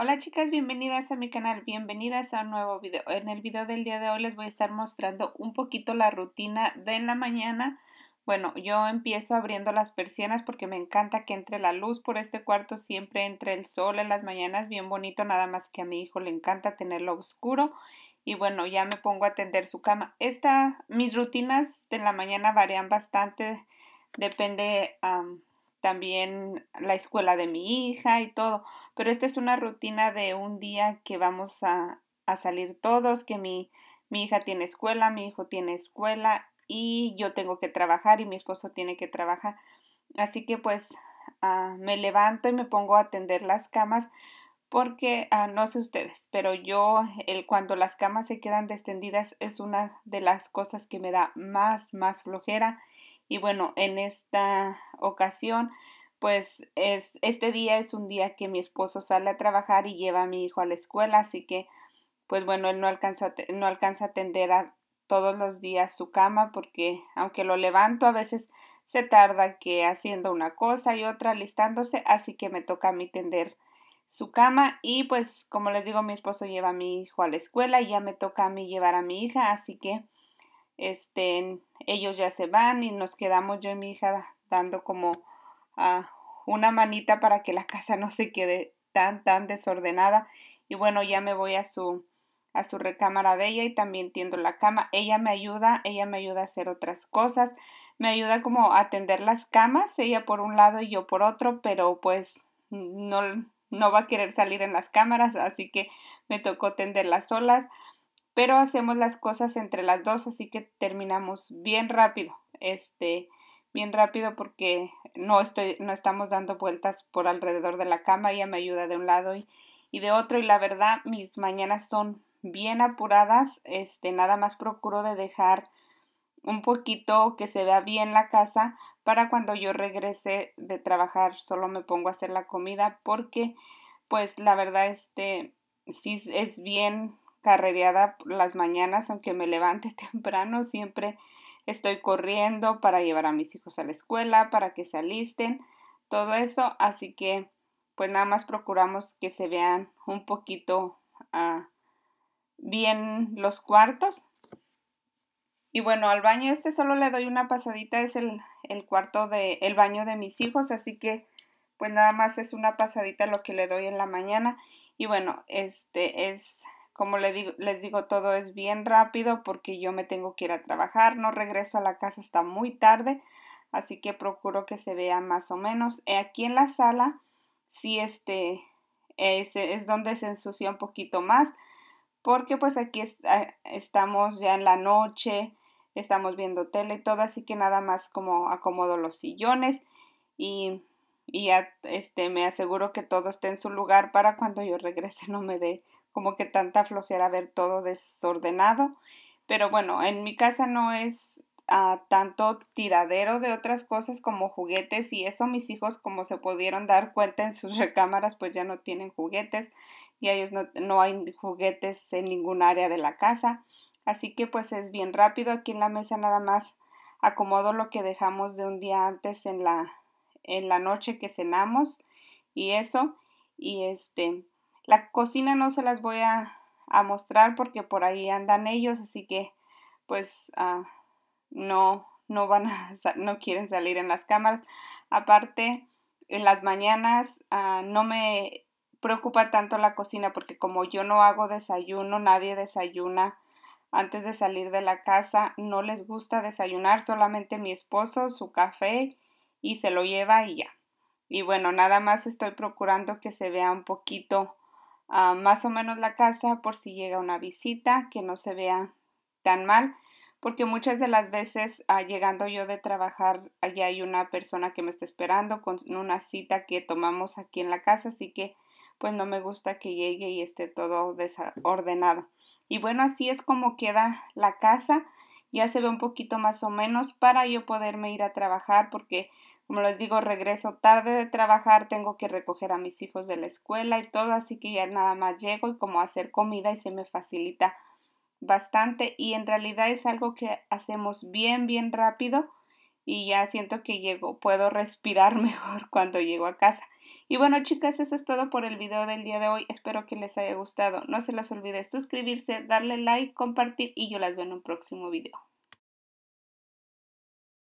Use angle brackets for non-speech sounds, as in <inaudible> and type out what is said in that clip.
Hola chicas, bienvenidas a mi canal, bienvenidas a un nuevo video. En el video del día de hoy les voy a estar mostrando un poquito la rutina de la mañana. Bueno, yo empiezo abriendo las persianas porque me encanta que entre la luz por este cuarto, siempre entre el sol en las mañanas, bien bonito, nada más que a mi hijo le encanta tenerlo oscuro. Y bueno, ya me pongo a tender su cama. Esta, mis rutinas de la mañana varían bastante, depende también la escuela de mi hija y todo. Pero esta es una rutina de un día que vamos a, salir todos, que mi, mi hija tiene escuela, mi hijo tiene escuela y yo tengo que trabajar y mi esposo tiene que trabajar. Así que pues ah, me levanto y me pongo a atender las camas porque ah, no sé ustedes, pero yo el, cuando las camas se quedan descendidas es una de las cosas que me da más, más flojera y bueno, en esta ocasión, pues es, este día es un día que mi esposo sale a trabajar y lleva a mi hijo a la escuela, así que pues bueno, él no, alcanzó no alcanza a atender a todos los días su cama porque aunque lo levanto a veces se tarda que haciendo una cosa y otra listándose, así que me toca a mí tender su cama y pues como les digo mi esposo lleva a mi hijo a la escuela y ya me toca a mí llevar a mi hija, así que este, ellos ya se van y nos quedamos yo y mi hija dando como ah, una manita para que la casa no se quede tan, tan desordenada. Y bueno, ya me voy a su, a su recámara de ella y también tiendo la cama. Ella me ayuda, ella me ayuda a hacer otras cosas, me ayuda como a tender las camas, ella por un lado y yo por otro, pero pues no, no va a querer salir en las cámaras, así que me tocó tenderlas solas pero hacemos las cosas entre las dos, así que terminamos bien rápido, este, bien rápido porque no, estoy, no estamos dando vueltas por alrededor de la cama, ella me ayuda de un lado y, y de otro y la verdad mis mañanas son bien apuradas, este, nada más procuro de dejar un poquito que se vea bien la casa para cuando yo regrese de trabajar solo me pongo a hacer la comida porque pues la verdad este sí es bien carrereada las mañanas, aunque me levante <laughs> temprano, siempre estoy corriendo para llevar a mis hijos a la escuela, para que se alisten, todo eso, así que pues nada más procuramos que se vean un poquito ah, bien los cuartos. Y bueno, al baño este solo le doy una pasadita, es el, el cuarto de, el baño de mis hijos, así que pues nada más es una pasadita lo que le doy en la mañana. Y bueno, este es como les digo, les digo, todo es bien rápido porque yo me tengo que ir a trabajar, no regreso a la casa hasta muy tarde, así que procuro que se vea más o menos. Eh, aquí en la sala, sí, este, es, es donde se ensucia un poquito más, porque pues aquí ah, estamos ya en la noche, estamos viendo tele y todo, así que nada más como acomodo los sillones y, y ya, este, me aseguro que todo esté en su lugar para cuando yo regrese <laughs> no me dé como que tanta flojera ver todo desordenado. Pero bueno, en mi casa no es ah, tanto tiradero de otras cosas como juguetes y eso mis hijos como se pudieron dar cuenta en sus <laughs> recámaras pues ya no tienen juguetes y ellos no, no hay juguetes en ningún área de la casa. Así que pues es bien rápido aquí en la mesa nada más acomodo lo que dejamos de un día antes en la en la noche que cenamos y eso y este la cocina no se las voy a, mostrar porque por ahí andan ellos, así que pues ah, no, no van a, <laughs> no quieren salir en las cámaras. Aparte, en las mañanas ah, no me preocupa tanto la cocina porque como yo no hago desayuno, nadie desayuna antes de salir de la casa, no les gusta desayunar, solamente mi esposo, su café y se lo lleva y ya. Y bueno, nada más estoy procurando que se vea un poquito más o menos la casa por si llega una visita, que no se vea tan mal, porque muchas de las veces ah, llegando yo de trabajar, allá hay una persona que me está esperando con una cita que tomamos aquí en la casa, así que pues no me gusta que llegue y esté todo desordenado. Y bueno, así es como queda la casa ya se ve un poquito más o menos para yo poderme ir a trabajar porque, como les digo, regreso tarde de trabajar, tengo que recoger a mis hijos de la escuela y todo, así que ya nada más llego y como hacer comida y se me facilita bastante y en realidad es algo que hacemos bien, bien rápido y ya siento que llego, puedo respirar <laughs> mejor cuando llego a casa. Y bueno, chicas, eso es todo por el video del día de hoy. Espero que les haya gustado. No se les olvide suscribirse, darle like, compartir y yo las veo en un próximo video.